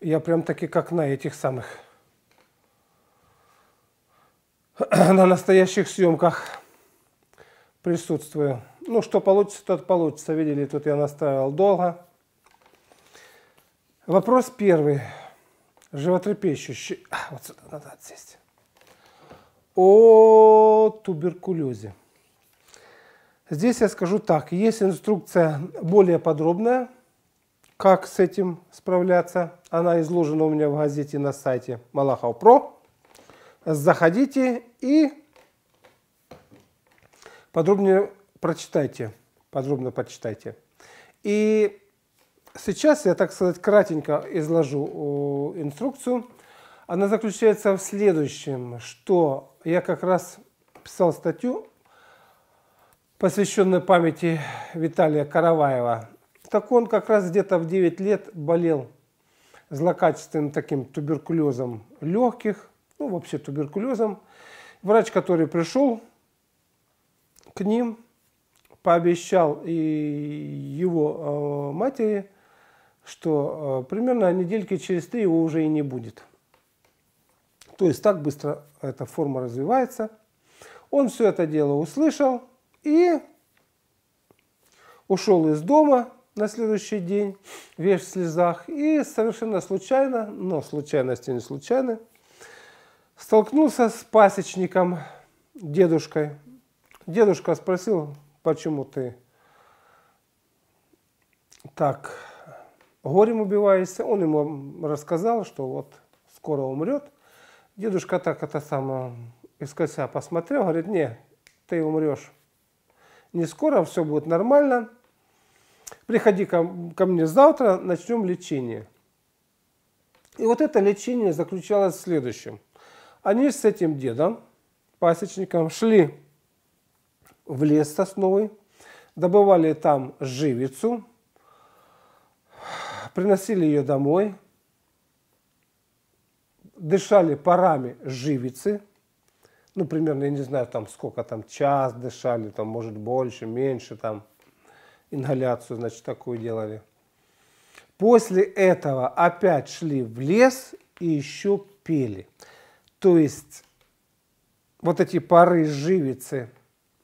Я прям таки как на этих самых, на настоящих съемках присутствую. Ну, что получится, тот получится. Видели, тут я настаивал долго. Вопрос первый. Животрепещущий. вот сюда надо отсесть. О туберкулезе. Здесь я скажу так. Есть инструкция более подробная как с этим справляться. Она изложена у меня в газете на сайте Малахов Про. Заходите и подробнее прочитайте. Подробно почитайте. И сейчас я, так сказать, кратенько изложу инструкцию. Она заключается в следующем, что я как раз писал статью, посвященную памяти Виталия Караваева так он как раз где-то в 9 лет болел злокачественным таким туберкулезом легких, ну вообще туберкулезом. Врач, который пришел к ним, пообещал и его э, матери, что э, примерно недельки через три его уже и не будет. То есть так быстро эта форма развивается. Он все это дело услышал и ушел из дома, на следующий день, весь в слезах, и совершенно случайно, но случайности не случайны, столкнулся с пасечником, дедушкой. Дедушка спросил, почему ты так горем убиваешься. Он ему рассказал, что вот скоро умрет. Дедушка так это из искося посмотрел, говорит, не, ты умрешь. Не скоро, все будет нормально приходи ко, ко мне завтра, начнем лечение. И вот это лечение заключалось в следующем. Они с этим дедом, пасечником, шли в лес сосновый, добывали там живицу, приносили ее домой, дышали парами живицы, ну, примерно, я не знаю, там сколько там, час дышали, там, может, больше, меньше, там, ингаляцию, значит, такую делали. После этого опять шли в лес и еще пели. То есть вот эти пары живицы,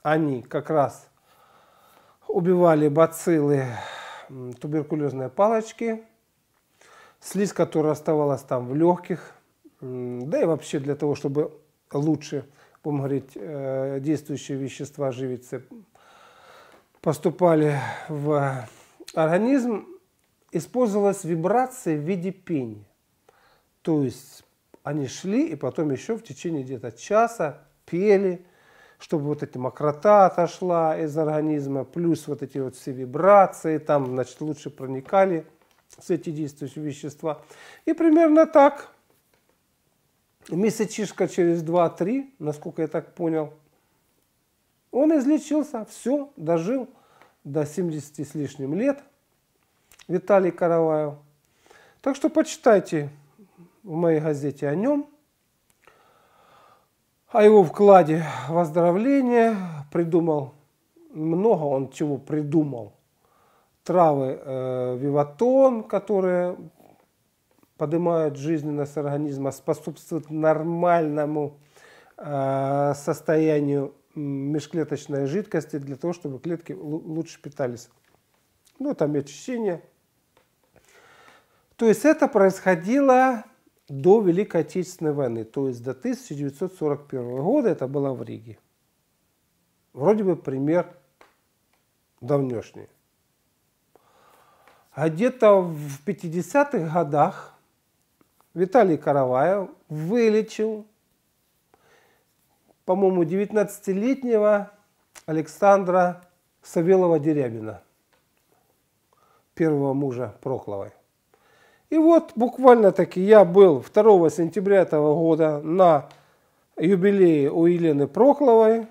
они как раз убивали бациллы туберкулезные палочки, слизь, которая оставалась там в легких, да и вообще для того, чтобы лучше, будем говорить, э, действующие вещества живицы поступали в организм, использовалась вибрация в виде пения. То есть они шли и потом еще в течение где-то часа пели, чтобы вот эта мокрота отошла из организма, плюс вот эти вот все вибрации, там, значит, лучше проникали все эти действующие вещества. И примерно так, месячишка через 2-3, насколько я так понял, он излечился, все, дожил до 70 с лишним лет, Виталий Караваев. Так что почитайте в моей газете о нем, о его вкладе в оздоровление. Придумал много, он чего придумал. Травы э, виватон, которые поднимают жизненность организма, способствуют нормальному э, состоянию межклеточной жидкости для того, чтобы клетки лучше питались. Ну, там и очищение. То есть это происходило до Великой Отечественной войны, то есть до 1941 года это было в Риге. Вроде бы пример давнешний. А где-то в 50-х годах Виталий Караваев вылечил по-моему, 19-летнего Александра Савелова-Дерябина, первого мужа Прокловой. И вот буквально-таки я был 2 сентября этого года на юбилее у Елены Прокловой,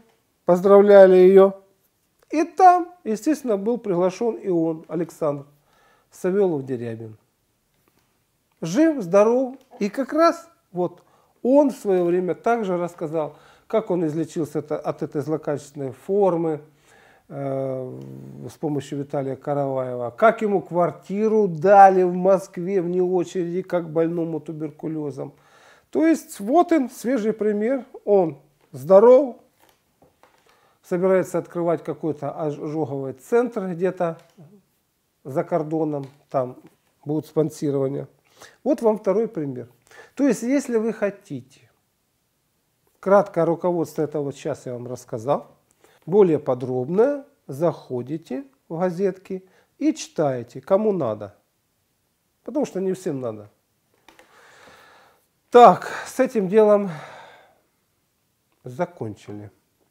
поздравляли ее. И там, естественно, был приглашен и он, Александр Савелов-Дерябин. Жив, здоров. И как раз вот он в свое время также рассказал – как он излечился от этой злокачественной формы э, с помощью Виталия Караваева, как ему квартиру дали в Москве вне очереди, как больному туберкулезом. То есть вот он, свежий пример, он здоров, собирается открывать какой-то ожоговый центр где-то за кордоном, там будут спонсирования. Вот вам второй пример. То есть, если вы хотите Краткое руководство это вот сейчас я вам рассказал. Более подробное заходите в газетки и читаете, кому надо. Потому что не всем надо. Так, с этим делом закончили.